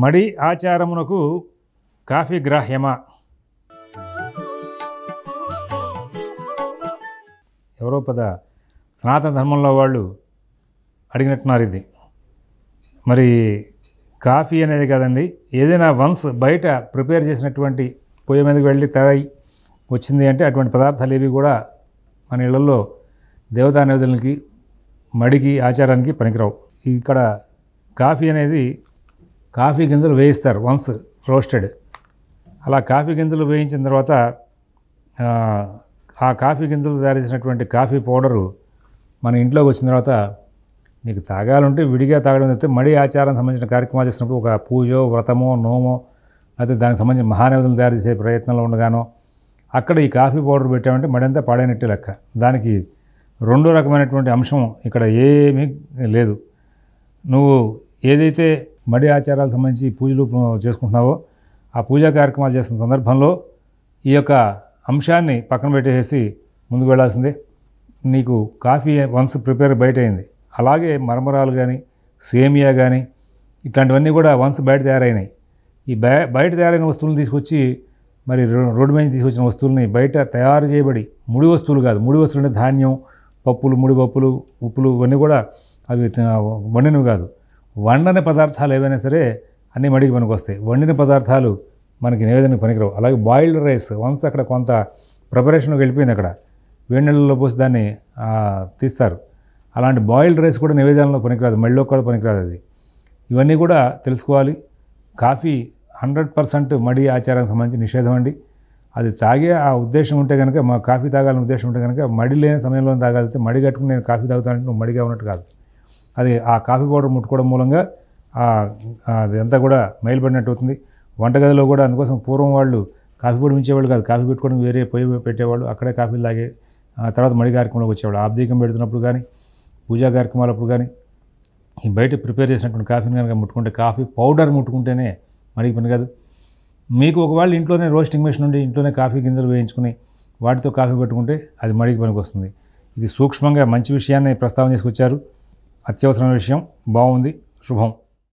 మడి ఆచారమునకు కాఫీ గ్రాహ్యమా ఎవరో పద సనాతన ధర్మంలో వాళ్ళు అడిగినట్టున్నారు ఇది మరి కాఫీ అనేది కాదండి ఏదైనా వన్స్ బయట ప్రిపేర్ చేసినటువంటి పొయ్యి మీదకి వెళ్ళి తయారై వచ్చింది అంటే అటువంటి పదార్థాలు ఏవి కూడా మన ఇళ్లలో దేవతా నైవేద్యాలకి మడికి ఆచారానికి పనికిరావు ఇక్కడ కాఫీ అనేది కాఫీ గింజలు వేయిస్తారు వన్స్ రోస్టెడ్ అలా కాఫీ గింజలు వేయించిన తర్వాత ఆ కాఫీ గింజలు తయారు చేసినటువంటి కాఫీ పౌడరు మన ఇంట్లోకి వచ్చిన తర్వాత నీకు తాగాలంటే విడిగా తాగడం చెప్తే మడి ఆచారం సంబంధించిన కార్యక్రమాలు చేసినప్పుడు ఒక పూజో వ్రతమో నోమో లేకపోతే దానికి సంబంధించిన మహానైవేద్యం తయారు చేసే ప్రయత్నంలో ఉండగానో అక్కడ ఈ కాఫీ పౌడర్ పెట్టామంటే మడంతా పాడైనట్టు లెక్క దానికి రెండో రకమైనటువంటి అంశం ఇక్కడ ఏమీ లేదు నువ్వు ఏదైతే మడి ఆచారాలకు సంబంధించి పూజలు చేసుకుంటున్నావో ఆ పూజా కార్యక్రమాలు చేస్తున్న సందర్భంలో ఈ యొక్క అంశాన్ని పక్కన పెట్టేసి ముందుకు వెళ్లాల్సిందే నీకు కాఫీ వన్స్ ప్రిపేర్ బయట అయింది అలాగే మరమరాలు కానీ సేమియా కానీ ఇట్లాంటివన్నీ కూడా వన్స్ బయట తయారైనాయి ఈ బయట తయారైన వస్తువులను తీసుకొచ్చి మరి రోడ్డు మీద తీసుకొచ్చిన వస్తువులని బయట తయారు చేయబడి ముడి వస్తువులు కాదు ముడి వస్తువులు అంటే ధాన్యం పప్పులు ముడి పప్పులు ఉప్పులు ఇవన్నీ కూడా అవి వండినవి కాదు వండని పదార్థాలు ఏవైనా సరే అన్ని మడికి పనికి వస్తాయి వండిన పదార్థాలు మనకి నివేదనకు పనికిరావు అలాగే బాయిల్డ్ రైస్ వన్స్ అక్కడ కొంత ప్రిపరేషన్కి వెళ్ళిపోయింది అక్కడ వేడినీళ్ళలో పోసి దాన్ని తీస్తారు అలాంటి బాయిల్డ్ రైస్ కూడా నివేదనలో పనికిరాదు మళ్ళీ కూడా పనికిరాదు అది ఇవన్నీ కూడా తెలుసుకోవాలి కాఫీ హండ్రెడ్ పర్సెంట్ మడి ఆచారానికి సంబంధించి నిషేధం అండి అది తాగే ఆ ఉద్దేశం ఉంటే కనుక మా కాఫీ తాగాలని ఉద్దేశం ఉంటే కనుక మడి లేని సమయంలో తాగాలితే మడి కట్టుకుని నేను కాఫీ తాగుతానంటే నువ్వు మడిగా ఉన్నట్టు కాదు అది ఆ కాఫీ పౌడర్ ముట్టుకోవడం మూలంగా అదంతా కూడా మైలుపడినట్టు అవుతుంది వంటగదిలో కూడా అందుకోసం పూర్వం వాళ్ళు కాఫీ పొడి ఉంచేవాళ్ళు కాదు కాఫీ పెట్టుకోవడం వేరే పొయ్యి పెట్టేవాళ్ళు అక్కడే లాగే ఆ తర్వాత మడి కార్యక్రమంలోకి వచ్చేవాళ్ళు ఆబ్దీకం పెడుతున్నప్పుడు కానీ పూజా కార్యక్రమాలప్పుడు కానీ ఈ బయట ప్రిపేర్ చేసినటువంటి కాఫీని కనుక ముట్టుకుంటే కాఫీ పౌడర్ ముట్టుకుంటేనే మడికి పని కాదు మీకు ఒకవేళ ఇంట్లోనే రోస్టింగ్ మెషిన్ ఉండి ఇంట్లోనే కాఫీ గింజలు వేయించుకుని వాటితో కాఫీ పెట్టుకుంటే అది మడికి పనికి వస్తుంది ఇది సూక్ష్మంగా మంచి విషయాన్ని ప్రస్తావన చేసుకొచ్చారు అత్యవసరమైన విషయం బాగుంది శుభం